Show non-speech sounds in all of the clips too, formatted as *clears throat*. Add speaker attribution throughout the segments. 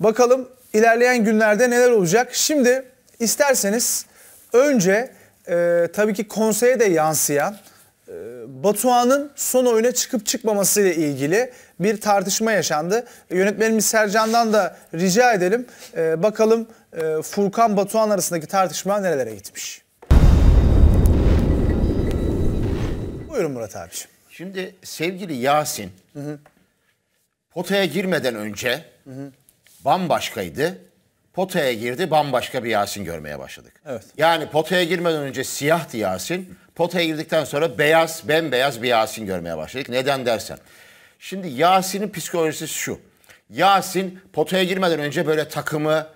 Speaker 1: Bakalım ilerleyen günlerde neler olacak. Şimdi isterseniz önce e, tabii ki konseye de yansıyan e, Batuhan'ın son oyuna çıkıp çıkmaması ile ilgili bir tartışma yaşandı. Yönetmenimiz Sercan'dan da rica edelim. E, bakalım e, Furkan Batuhan arasındaki tartışma nerelere gitmiş.
Speaker 2: Buyurun Murat abiciğim. Şimdi sevgili Yasin hı hı. potaya girmeden önce hı hı bambaşkaydı. Potaya girdi bambaşka bir Yasin görmeye başladık. Evet. Yani potaya girmeden önce siyahtı Yasin. Potaya girdikten sonra beyaz, bembeyaz bir Yasin görmeye başladık. Neden dersen. Şimdi Yasin'in psikolojisi şu. Yasin potaya girmeden önce böyle takımı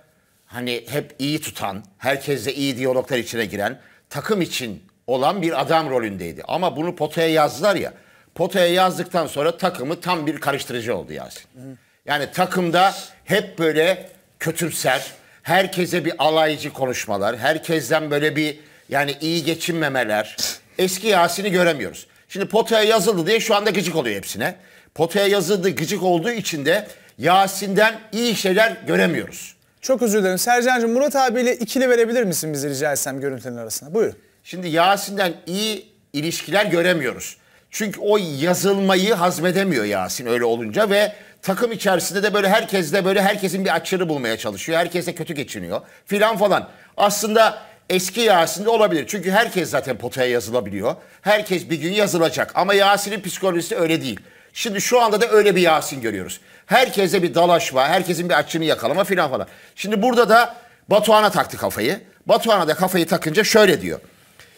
Speaker 2: hani hep iyi tutan, herkesle iyi diyaloglar içine giren, takım için olan bir adam rolündeydi. Ama bunu potaya yazdılar ya. Potaya yazdıktan sonra takımı tam bir karıştırıcı oldu Yasin. Hı. Yani takımda hep böyle kötümser, herkese bir alaycı konuşmalar, herkesten böyle bir yani iyi geçinmemeler. Eski Yasin'i göremiyoruz. Şimdi potaya yazıldı diye şu anda gıcık oluyor hepsine. Potaya yazıldı gıcık olduğu için de Yasin'den iyi şeyler göremiyoruz.
Speaker 1: Çok özür dilerim. Sercan'cığım Murat abiyle ikili verebilir misin bizi rica etsem görüntülerin
Speaker 2: arasına? Buyurun. Şimdi Yasin'den iyi ilişkiler göremiyoruz. Çünkü o yazılmayı hazmedemiyor Yasin öyle olunca ve takım içerisinde de böyle herkes de böyle herkesin bir açığını bulmaya çalışıyor. Herkese kötü geçiniyor filan falan. Aslında eski Yasin'de olabilir. Çünkü herkes zaten potaya yazılabiliyor. Herkes bir gün yazılacak. Ama Yasin'in psikolojisi öyle değil. Şimdi şu anda da öyle bir Yasin görüyoruz. Herkese bir dalaşma, herkesin bir açını yakalama filan falan. Şimdi burada da Batuhan'a taktı kafayı. Batuhan'a da kafayı takınca şöyle diyor.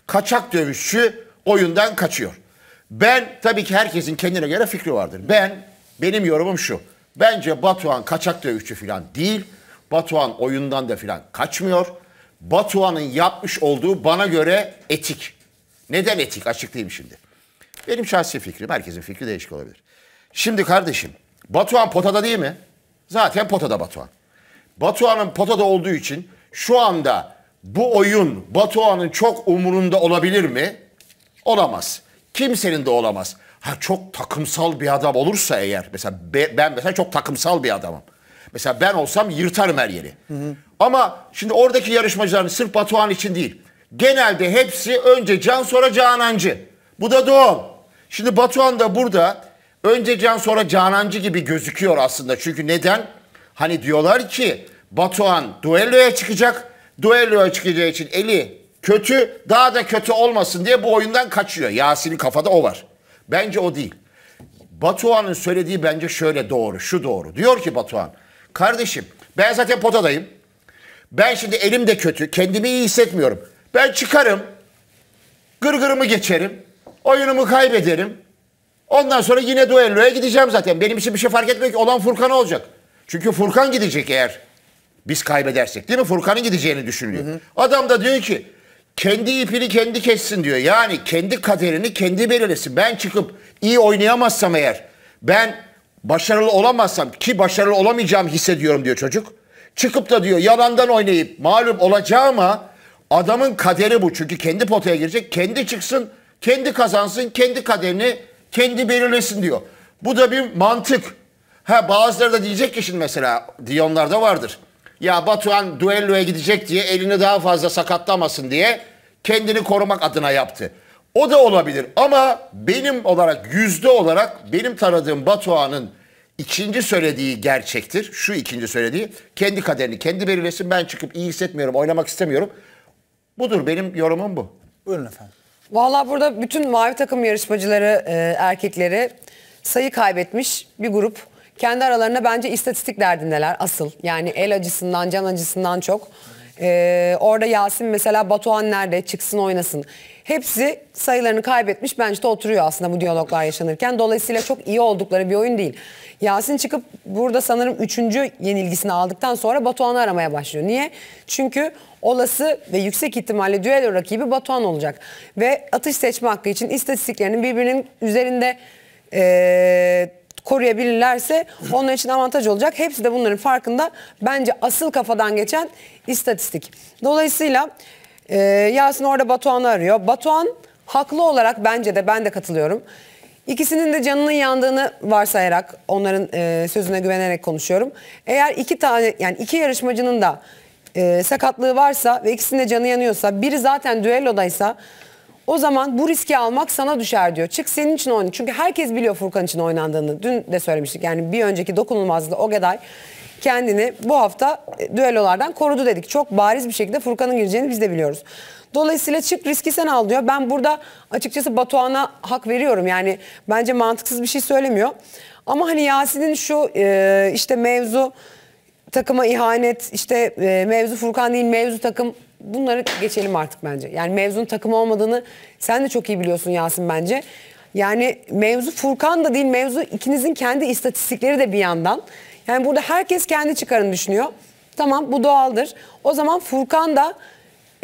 Speaker 2: Kaçak dövüşçü oyundan kaçıyor. Ben tabii ki herkesin kendine göre fikri vardır. Ben benim yorumum şu. Bence Batuhan kaçak dövüşçü falan değil. Batuhan oyundan da falan kaçmıyor. Batuhan'ın yapmış olduğu bana göre etik. Neden etik? Açıklayayım şimdi. Benim şahsi fikrim, herkesin fikri değişik olabilir. Şimdi kardeşim, Batuhan potada değil mi? Zaten potada Batuhan. Batuhan'ın potada olduğu için şu anda bu oyun Batuhan'ın çok umurunda olabilir mi? Olamaz. Kimsenin de olamaz ha çok takımsal bir adam olursa eğer mesela be, ben mesela çok takımsal bir adamım. Mesela ben olsam yırtarım her yeri. Hı hı. Ama şimdi oradaki yarışmacıların sırf Batuhan için değil. Genelde hepsi önce Can sonra Canancı. Bu da doğal. Şimdi Batuhan da burada önce Can sonra Canancı gibi gözüküyor aslında. Çünkü neden? Hani diyorlar ki Batuhan duelloya çıkacak. Duelloya çıkacağı için eli kötü daha da kötü olmasın diye bu oyundan kaçıyor. Yasin'in kafada o var. Bence o değil. Batuhan'ın söylediği bence şöyle doğru, şu doğru. Diyor ki Batuhan, kardeşim ben zaten potadayım. Ben şimdi elim de kötü, kendimi iyi hissetmiyorum. Ben çıkarım, gırgırımı geçerim, oyunumu kaybederim. Ondan sonra yine duelloya gideceğim zaten. Benim için bir şey fark etmiyor ki olan Furkan olacak. Çünkü Furkan gidecek eğer biz kaybedersek değil mi? Furkan'ın gideceğini düşünüyor. Hı hı. Adam da diyor ki kendi ipini kendi kessin diyor. Yani kendi kaderini kendi belirlesin. Ben çıkıp iyi oynayamazsam eğer, ben başarılı olamazsam ki başarılı olamayacağım hissediyorum diyor çocuk. Çıkıp da diyor yalandan oynayıp malum olacağıma adamın kaderi bu. Çünkü kendi potaya girecek. Kendi çıksın, kendi kazansın, kendi kaderini kendi belirlesin diyor. Bu da bir mantık. Ha bazıları da diyecek ki şimdi mesela Diyonlarda vardır ya Batuhan duelloya gidecek diye elini daha fazla sakatlamasın diye kendini korumak adına yaptı. O da olabilir ama benim olarak yüzde olarak benim taradığım Batuhan'ın ikinci söylediği gerçektir. Şu ikinci söylediği kendi kaderini kendi belirlesin ben çıkıp iyi hissetmiyorum oynamak istemiyorum. Budur benim yorumum bu. Buyurun efendim.
Speaker 3: Valla burada bütün mavi takım yarışmacıları e, erkekleri sayı kaybetmiş bir grup kendi aralarında bence istatistik derdindeler asıl. Yani el acısından, can acısından çok. Ee, orada Yasin mesela Batuhan nerede çıksın oynasın. Hepsi sayılarını kaybetmiş bence de oturuyor aslında bu diyaloglar yaşanırken. Dolayısıyla çok iyi oldukları bir oyun değil. Yasin çıkıp burada sanırım üçüncü yenilgisini aldıktan sonra Batuhan'ı aramaya başlıyor. Niye? Çünkü olası ve yüksek ihtimalle düello rakibi Batuhan olacak. Ve atış seçme hakkı için istatistiklerinin birbirinin üzerinde... Ee, koruyabilirlerse onun için avantaj olacak. Hepsi de bunların farkında. Bence asıl kafadan geçen istatistik. Dolayısıyla e, Yasin orada Batuhan'ı arıyor. Batuhan haklı olarak bence de ben de katılıyorum. İkisinin de canının yandığını varsayarak onların e, sözüne güvenerek konuşuyorum. Eğer iki tane yani iki yarışmacının da e, sakatlığı varsa ve ikisinin de canı yanıyorsa biri zaten düellodaysa o zaman bu riski almak sana düşer diyor. Çık senin için oyna. Çünkü herkes biliyor Furkan için oynandığını. Dün de söylemiştik. Yani bir önceki dokunulmazlığı o kadar kendini bu hafta e, düellolardan korudu dedik. Çok bariz bir şekilde Furkan'ın gireceğini biz de biliyoruz. Dolayısıyla çık riski sen al diyor. Ben burada açıkçası Batuhan'a hak veriyorum. Yani bence mantıksız bir şey söylemiyor. Ama hani Yasin'in şu e, işte mevzu takıma ihanet işte e, mevzu Furkan değil mevzu takım bunları geçelim artık bence. Yani mevzun takım olmadığını sen de çok iyi biliyorsun Yasin bence. Yani mevzu Furkan da değil mevzu ikinizin kendi istatistikleri de bir yandan. Yani burada herkes kendi çıkarını düşünüyor. Tamam bu doğaldır. O zaman Furkan da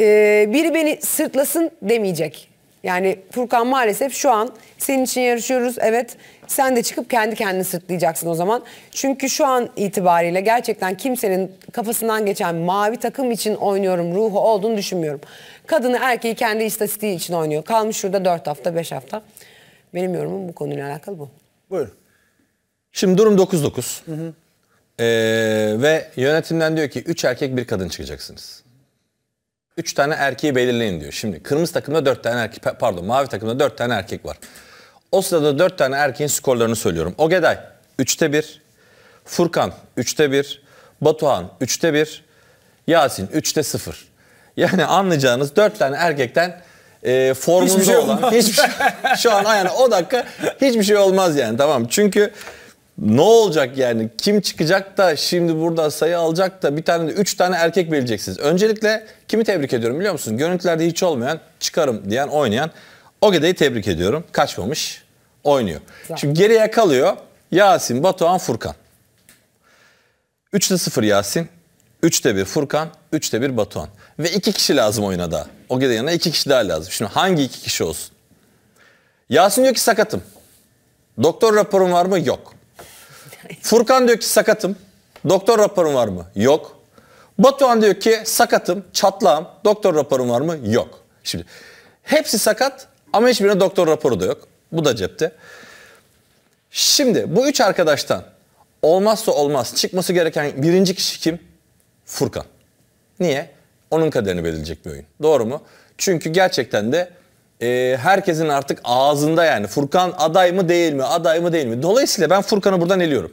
Speaker 3: e, biri beni sırtlasın demeyecek. Yani Furkan maalesef şu an senin için yarışıyoruz. Evet sen de çıkıp kendi kendini sırtlayacaksın o zaman. Çünkü şu an itibariyle gerçekten kimsenin kafasından geçen mavi takım için oynuyorum ruhu olduğunu düşünmüyorum. Kadını erkeği kendi istatistiği için oynuyor. Kalmış şurada 4 hafta 5 hafta. Benim yorumum bu konuyla alakalı bu. Buyurun.
Speaker 4: Şimdi durum 9-9. Ee, ve yönetimden diyor ki 3 erkek bir kadın çıkacaksınız. 3 tane erkeği belirleyin diyor. Şimdi kırmızı takımda 4 tane erkek pardon mavi takımda 4 tane erkek var. O sırada 4 tane erkeğin skorlarını söylüyorum. Ogeday 3'te 1. Furkan 3'te 1. Batuhan 3'te 1. Yasin 3'te 0. Yani anlayacağınız 4 tane erkekten e, formunda hiçbir şey olan olmaz. hiçbir şey- *laughs* şu an yani o dakika hiçbir şey olmaz yani tamam. Çünkü ne olacak yani? Kim çıkacak da şimdi burada sayı alacak da bir tane de 3 tane erkek vereceksiniz. Öncelikle kimi tebrik ediyorum biliyor musun? Görüntülerde hiç olmayan çıkarım diyen oynayan Ogede'yi tebrik ediyorum. Kaçmamış oynuyor. Güzel. Şimdi geriye kalıyor Yasin, Batuhan, Furkan. 3'te 0 Yasin, 3'te 1 Furkan, 3'te 1 Batuhan. Ve 2 kişi lazım oyuna daha. Ogede yanına 2 kişi daha lazım. Şimdi hangi 2 kişi olsun? Yasin diyor ki sakatım. Doktor raporum var mı? Yok. Furkan diyor ki sakatım. Doktor raporum var mı? Yok. Batuhan diyor ki sakatım, çatlağım. Doktor raporum var mı? Yok. Şimdi hepsi sakat ama hiçbirine doktor raporu da yok. Bu da cepte. Şimdi bu üç arkadaştan olmazsa olmaz çıkması gereken birinci kişi kim? Furkan. Niye? Onun kaderini belirleyecek bir oyun. Doğru mu? Çünkü gerçekten de e, herkesin artık ağzında yani Furkan aday mı değil mi aday mı değil mi. Dolayısıyla ben Furkan'ı buradan eliyorum.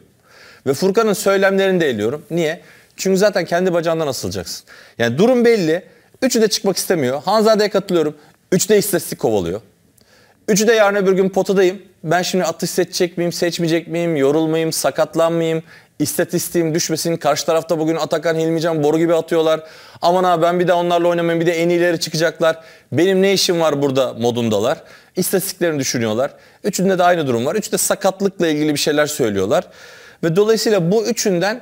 Speaker 4: Ve Furkan'ın söylemlerini de eliyorum. Niye? Çünkü zaten kendi bacağından asılacaksın. Yani durum belli. Üçü de çıkmak istemiyor. Hanzade'ye katılıyorum. Üçü de istatistik kovalıyor. Üçü de yarın öbür gün potadayım. Ben şimdi atış seçecek miyim, seçmeyecek miyim, yorulmayayım, sakatlanmayayım, istatistiğim düşmesin. Karşı tarafta bugün Atakan Hilmican boru gibi atıyorlar. Aman ha ben bir daha onlarla oynamayayım bir de en iyileri çıkacaklar. Benim ne işim var burada modundalar. İstatistiklerini düşünüyorlar. Üçünde de aynı durum var. Üçü de sakatlıkla ilgili bir şeyler söylüyorlar. Ve dolayısıyla bu üçünden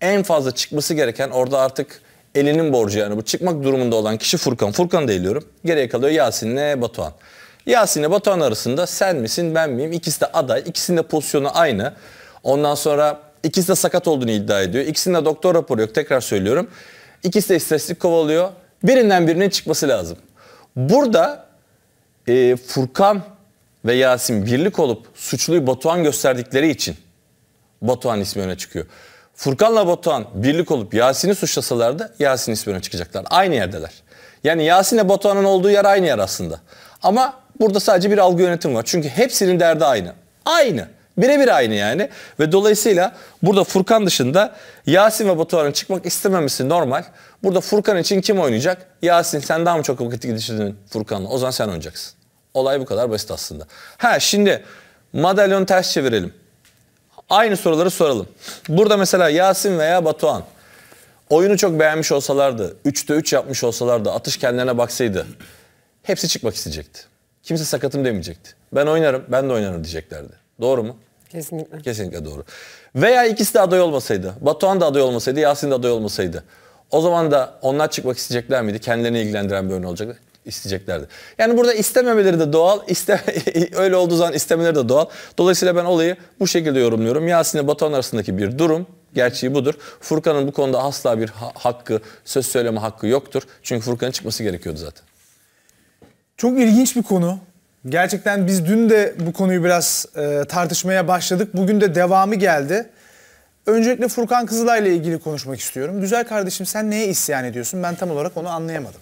Speaker 4: en fazla çıkması gereken orada artık elinin borcu yani bu çıkmak durumunda olan kişi Furkan. Furkan da eliyorum. Geriye kalıyor Yasin'le Batuhan. Yasin'le Batuhan arasında sen misin ben miyim? İkisi de aday. İkisinin de pozisyonu aynı. Ondan sonra İkisi de sakat olduğunu iddia ediyor. İkisinde doktor raporu yok. Tekrar söylüyorum. İkisi de istatistik kovalıyor. Birinden birinin çıkması lazım. Burada e, Furkan ve Yasin birlik olup suçluyu Batuhan gösterdikleri için Batuhan ismi öne çıkıyor. Furkan'la Batuhan birlik olup Yasin'i suçlasalardı Yasin ismi öne çıkacaklar. Aynı yerdeler. Yani Yasin'le Batuhan'ın olduğu yer aynı yer aslında. Ama burada sadece bir algı yönetim var. Çünkü hepsinin derdi aynı. Aynı. Birebir aynı yani. Ve dolayısıyla burada Furkan dışında Yasin ve Batuhan'ın çıkmak istememesi normal. Burada Furkan için kim oynayacak? Yasin sen daha mı çok vakit geçirdin Furkan'la? O zaman sen oynayacaksın. Olay bu kadar basit aslında. Ha şimdi madalyonu ters çevirelim. Aynı soruları soralım. Burada mesela Yasin veya Batuhan oyunu çok beğenmiş olsalardı, 3'te 3 yapmış olsalardı, atış kendilerine baksaydı hepsi çıkmak isteyecekti. Kimse sakatım demeyecekti. Ben oynarım, ben de oynarım diyeceklerdi. Doğru mu? Kesinlikle. Kesinlikle doğru. Veya ikisi de aday olmasaydı, Batuhan da aday olmasaydı, Yasin de aday olmasaydı. O zaman da onlar çıkmak isteyecekler miydi? Kendilerini ilgilendiren bir oyun olacaktı isteyeceklerdi. Yani burada istememeleri de doğal, iste *laughs* öyle olduğu zaman istemeleri de doğal. Dolayısıyla ben olayı bu şekilde yorumluyorum. Yasin'le Batuhan arasındaki bir durum, gerçeği budur. Furkan'ın bu konuda asla bir ha hakkı, söz söyleme hakkı yoktur. Çünkü Furkan'ın çıkması gerekiyordu zaten.
Speaker 1: Çok ilginç bir konu. Gerçekten biz dün de bu konuyu biraz e, tartışmaya başladık. Bugün de devamı geldi. Öncelikle Furkan Kızılay ile ilgili konuşmak istiyorum. Güzel kardeşim sen neye isyan ediyorsun? Ben tam olarak onu anlayamadım.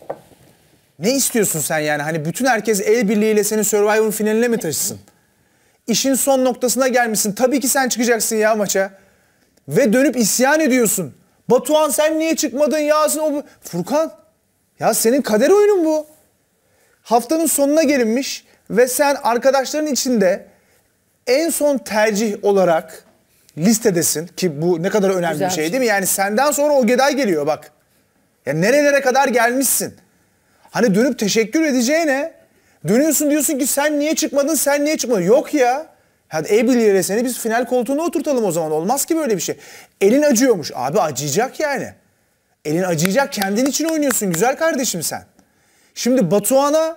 Speaker 1: Ne istiyorsun sen yani? Hani bütün herkes el birliğiyle seni survivor finaline mi taşısın? İşin son noktasına gelmişsin. Tabii ki sen çıkacaksın ya maça. Ve dönüp isyan ediyorsun. Batuhan sen niye çıkmadın Yasin? O... Furkan ya senin kader oyunun bu. Haftanın sonuna gelinmiş ve sen arkadaşların içinde en son tercih olarak listedesin ki bu ne kadar önemli Güzel bir şey, şey değil mi? Yani senden sonra o geday geliyor bak. Ya nerelere kadar gelmişsin? Hani dönüp teşekkür edeceğine dönüyorsun diyorsun ki sen niye çıkmadın sen niye çıkmadın? Yok ya. Hadi Ebil'e seni biz final koltuğuna oturtalım o zaman. Olmaz ki böyle bir şey. Elin acıyormuş. Abi acıyacak yani. Elin acıyacak. Kendin için oynuyorsun güzel kardeşim sen. Şimdi Batuhan'a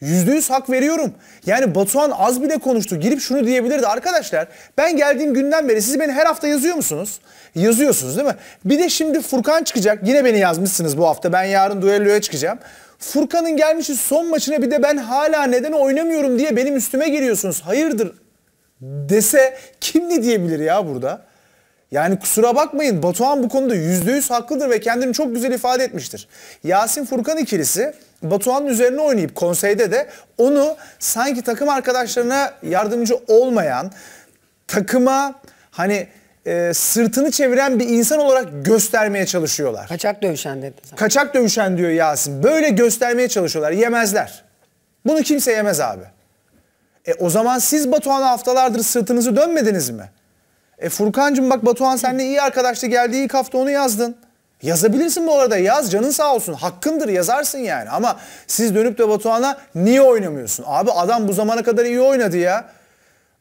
Speaker 1: Yüzde yüz hak veriyorum. Yani Batuhan az bile konuştu. Girip şunu diyebilirdi. Arkadaşlar ben geldiğim günden beri siz beni her hafta yazıyor musunuz? Yazıyorsunuz değil mi? Bir de şimdi Furkan çıkacak. Yine beni yazmışsınız bu hafta. Ben yarın duelloya çıkacağım. Furkan'ın gelmişi son maçına bir de ben hala neden oynamıyorum diye benim üstüme geliyorsunuz. Hayırdır dese kim ne diyebilir ya burada? Yani kusura bakmayın Batuhan bu konuda %100 haklıdır ve kendini çok güzel ifade etmiştir. Yasin Furkan ikilisi Batuhan'ın üzerine oynayıp konseyde de onu sanki takım arkadaşlarına yardımcı olmayan, takıma hani e, sırtını çeviren bir insan olarak göstermeye çalışıyorlar. Kaçak dövüşen dedi. Zaten. Kaçak dövüşen diyor Yasin. Böyle göstermeye çalışıyorlar. Yemezler. Bunu kimse yemez abi. E o zaman siz Batuhan'a haftalardır sırtınızı dönmediniz mi? E Furkancığım bak Batuhan seninle iyi arkadaşla geldi ilk hafta onu yazdın. Yazabilirsin bu arada yaz canın sağ olsun hakkındır yazarsın yani ama siz dönüp de Batuhan'a niye oynamıyorsun? Abi adam bu zamana kadar iyi oynadı ya.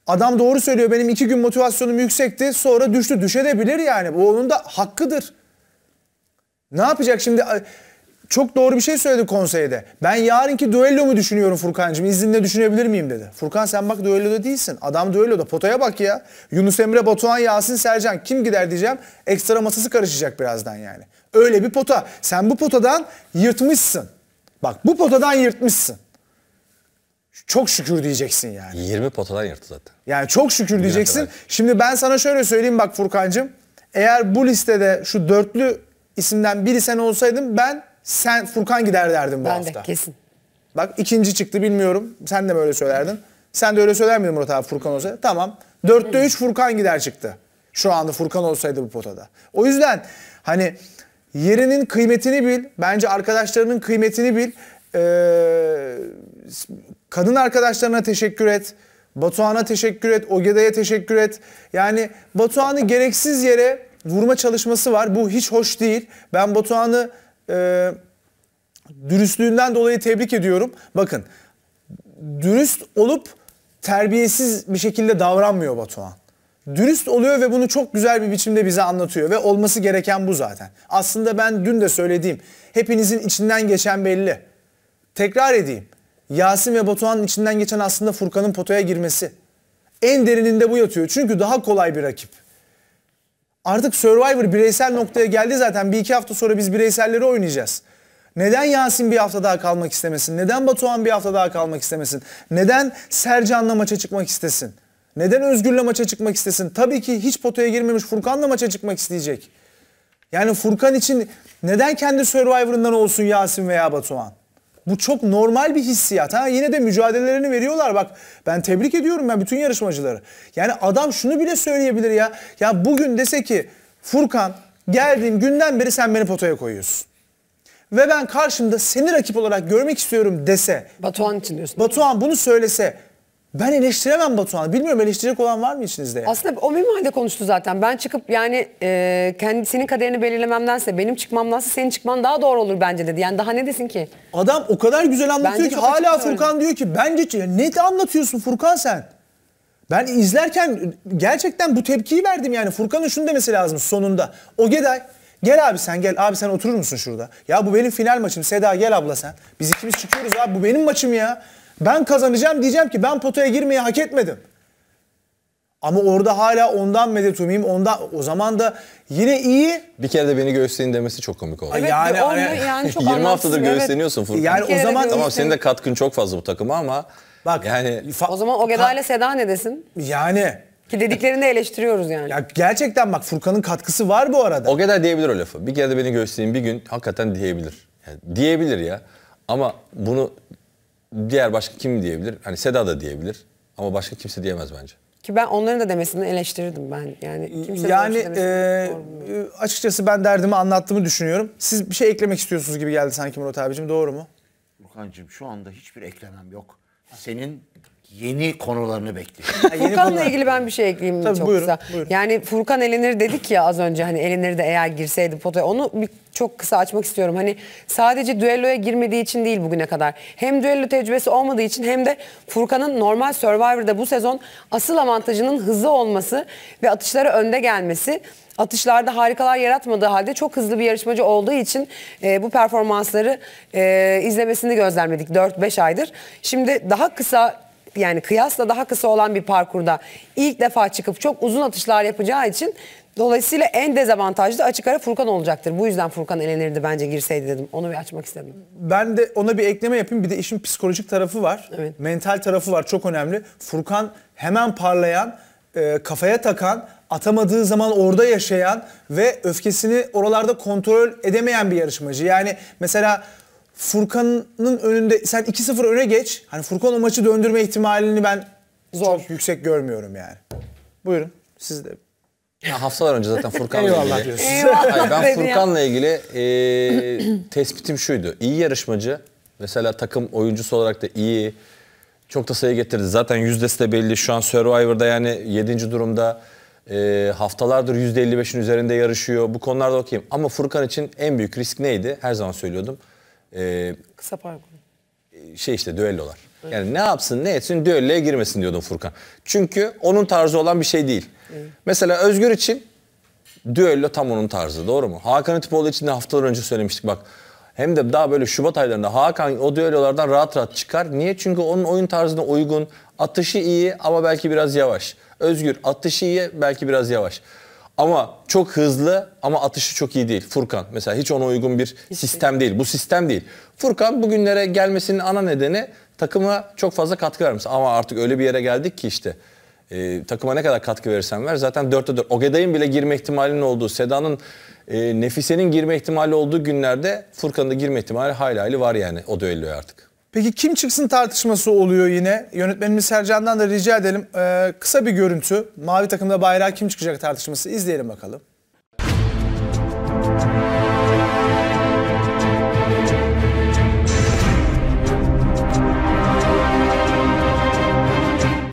Speaker 1: Adam doğru söylüyor benim iki gün motivasyonum yüksekti sonra düştü düşebilir yani bu onun da hakkıdır. Ne yapacak şimdi çok doğru bir şey söyledi konseyde. Ben yarınki düello mu düşünüyorum Furkan'cığım izinle düşünebilir miyim dedi. Furkan sen bak düelloda değilsin. Adam düelloda potaya bak ya. Yunus Emre, Batuhan, Yasin, Sercan kim gider diyeceğim. Ekstra masası karışacak birazdan yani. Öyle bir pota. Sen bu potadan yırtmışsın. Bak bu potadan yırtmışsın. Çok şükür diyeceksin yani.
Speaker 4: 20 potadan yırttı zaten.
Speaker 1: Yani çok şükür diyeceksin. Şimdi ben sana şöyle söyleyeyim bak Furkan'cığım. Eğer bu listede şu dörtlü isimden biri sen olsaydın ben sen Furkan gider derdin bu ben hafta. Ben de kesin. Bak ikinci çıktı bilmiyorum. Sen de mi öyle söylerdin? Sen de öyle söyler miydin Murat abi Furkan olsa? Tamam. Dörtte üç Furkan gider çıktı. Şu anda Furkan olsaydı bu potada. O yüzden hani yerinin kıymetini bil. Bence arkadaşlarının kıymetini bil. Ee, kadın arkadaşlarına teşekkür et. Batuhan'a teşekkür et. Ogeda'ya teşekkür et. Yani Batuhan'ı gereksiz yere vurma çalışması var. Bu hiç hoş değil. Ben Batuhan'ı e, dürüstlüğünden dolayı tebrik ediyorum. Bakın dürüst olup terbiyesiz bir şekilde davranmıyor Batuhan. Dürüst oluyor ve bunu çok güzel bir biçimde bize anlatıyor ve olması gereken bu zaten. Aslında ben dün de söylediğim, hepinizin içinden geçen belli. Tekrar edeyim. Yasin ve Batuhan'ın içinden geçen aslında Furkan'ın potoya girmesi. En derininde bu yatıyor. Çünkü daha kolay bir rakip. Artık Survivor bireysel noktaya geldi zaten. Bir iki hafta sonra biz bireyselleri oynayacağız. Neden Yasin bir hafta daha kalmak istemesin? Neden Batuhan bir hafta daha kalmak istemesin? Neden Sercan'la maça çıkmak istesin? Neden Özgür'le maça çıkmak istesin? Tabii ki hiç potoya girmemiş Furkan'la maça çıkmak isteyecek. Yani Furkan için neden kendi Survivor'ından olsun Yasin veya Batuhan? Bu çok normal bir hissiyat. Ha yine de mücadelelerini veriyorlar. Bak ben tebrik ediyorum ben bütün yarışmacıları. Yani adam şunu bile söyleyebilir ya. Ya bugün dese ki Furkan geldiğim günden beri sen beni potaya koyuyorsun. Ve ben karşımda seni rakip olarak görmek istiyorum dese. Batuhan için diyorsun. Batuhan bunu söylese ben eleştiremem Batuhan'ı. Bilmiyorum eleştirecek olan var mı içinizde?
Speaker 3: Yani? Aslında o minvalde konuştu zaten. Ben çıkıp yani e, kendisinin kaderini belirlememdense benim çıkmam nasıl senin çıkman daha doğru olur bence dedi. Yani daha ne desin ki? Adam o kadar güzel
Speaker 1: anlatıyor bence ki hala Furkan diyor ki bence ya net anlatıyorsun Furkan sen. Ben izlerken gerçekten bu tepkiyi verdim yani. Furkan'ın şunu demesi lazım sonunda. O Geday Gel abi sen gel. Abi sen oturur musun şurada? Ya bu benim final maçım. Seda gel abla sen. Biz ikimiz çıkıyoruz abi. Bu benim maçım ya. Ben kazanacağım diyeceğim ki ben potaya girmeyi hak etmedim. Ama orada hala ondan medet umuyum. Onda o zaman da yine iyi.
Speaker 4: Bir kere de beni göğüsleyin demesi çok komik oldu. Evet, yani, onu, yani çok 20 *laughs* haftadır evet. göğüsleniyorsun Furkan. Yani o zaman tamam senin de katkın çok fazla bu takıma ama bak yani
Speaker 3: o zaman o ile Sedan edesin. Yani ki dediklerini de eleştiriyoruz yani.
Speaker 4: Ya gerçekten bak Furkan'ın katkısı var bu arada. O kadar diyebilir o lafı. Bir kere de beni göstereyim bir gün hakikaten diyebilir. Yani diyebilir ya. Ama bunu diğer başka kim diyebilir? Hani Seda da diyebilir ama başka kimse diyemez bence.
Speaker 3: Ki ben onların da demesini eleştirirdim ben. Yani kimse yani e, açıkçası ben
Speaker 1: derdimi anlattığımı düşünüyorum. Siz bir şey eklemek istiyorsunuz gibi geldi sanki Murat abicim. Doğru mu?
Speaker 2: Burkan'cığım şu anda hiçbir eklemem yok. Senin yeni konularını bekliyor.
Speaker 3: *laughs* Furkan'la ilgili ben bir şey ekleyeyim Tabii, çok buyurun, kısa. Buyurun. Yani Furkan elenir dedik ya az önce hani elenir de eğer girseydi potaya. Onu bir çok kısa açmak istiyorum. Hani sadece düelloya girmediği için değil bugüne kadar. Hem düello tecrübesi olmadığı için hem de Furkan'ın normal Survivor'da bu sezon asıl avantajının hızlı olması ve atışlara önde gelmesi atışlarda harikalar yaratmadığı halde çok hızlı bir yarışmacı olduğu için e, bu performansları e, izlemesini gözlemledik 4-5 aydır. Şimdi daha kısa yani kıyasla daha kısa olan bir parkurda ilk defa çıkıp çok uzun atışlar yapacağı için dolayısıyla en dezavantajlı açık ara Furkan olacaktır. Bu yüzden Furkan elenirdi bence girseydi dedim. Onu bir açmak istedim.
Speaker 1: Ben de ona bir ekleme yapayım. Bir de işin psikolojik tarafı var. Evet. Mental tarafı var. Çok önemli. Furkan hemen parlayan, e, kafaya takan, atamadığı zaman orada yaşayan ve öfkesini oralarda kontrol edemeyen bir yarışmacı. Yani mesela Furkan'ın önünde sen 2-0 öne geç. Hani Furkan o maçı döndürme ihtimalini ben Zor. çok yüksek görmüyorum yani. Buyurun siz de.
Speaker 4: Ya haftalar önce zaten Furkan'la ilgili. Eyvallah. Hayır, ben Furkan'la ilgili e, *clears throat* tespitim şuydu. İyi yarışmacı. Mesela takım oyuncusu olarak da iyi. Çok da sayı getirdi. Zaten yüzdesi de belli. Şu an Survivor'da yani 7. durumda. E, haftalardır %55'in üzerinde yarışıyor. Bu konularda okuyayım. Ama Furkan için en büyük risk neydi? Her zaman söylüyordum e, Kısa parkur. E, şey işte düellolar. Evet. Yani ne yapsın ne etsin düelloya girmesin diyordum Furkan. Çünkü onun tarzı olan bir şey değil. Evet. Mesela Özgür için düello tam onun tarzı doğru mu? Hakan Atipoğlu için de haftalar önce söylemiştik bak. Hem de daha böyle Şubat aylarında Hakan o düellolardan rahat rahat çıkar. Niye? Çünkü onun oyun tarzına uygun. Atışı iyi ama belki biraz yavaş. Özgür atışı iyi belki biraz yavaş. Ama çok hızlı ama atışı çok iyi değil. Furkan mesela hiç ona uygun bir hiç sistem şey. değil. Bu sistem değil. Furkan bugünlere gelmesinin ana nedeni takıma çok fazla katkı vermesi. Ama artık öyle bir yere geldik ki işte e, takıma ne kadar katkı verirsen ver zaten 4'te 4. Ogeday'ın bile girme ihtimalinin olduğu, Seda'nın e, Nefise'nin girme ihtimali olduğu günlerde Furkan'ın da girme ihtimali hayli hayli var yani o düelloya artık.
Speaker 1: Peki kim çıksın tartışması oluyor yine. Yönetmenimiz Sercan'dan da rica edelim. Ee, kısa bir görüntü. Mavi takımda bayrağı kim çıkacak tartışması. izleyelim bakalım.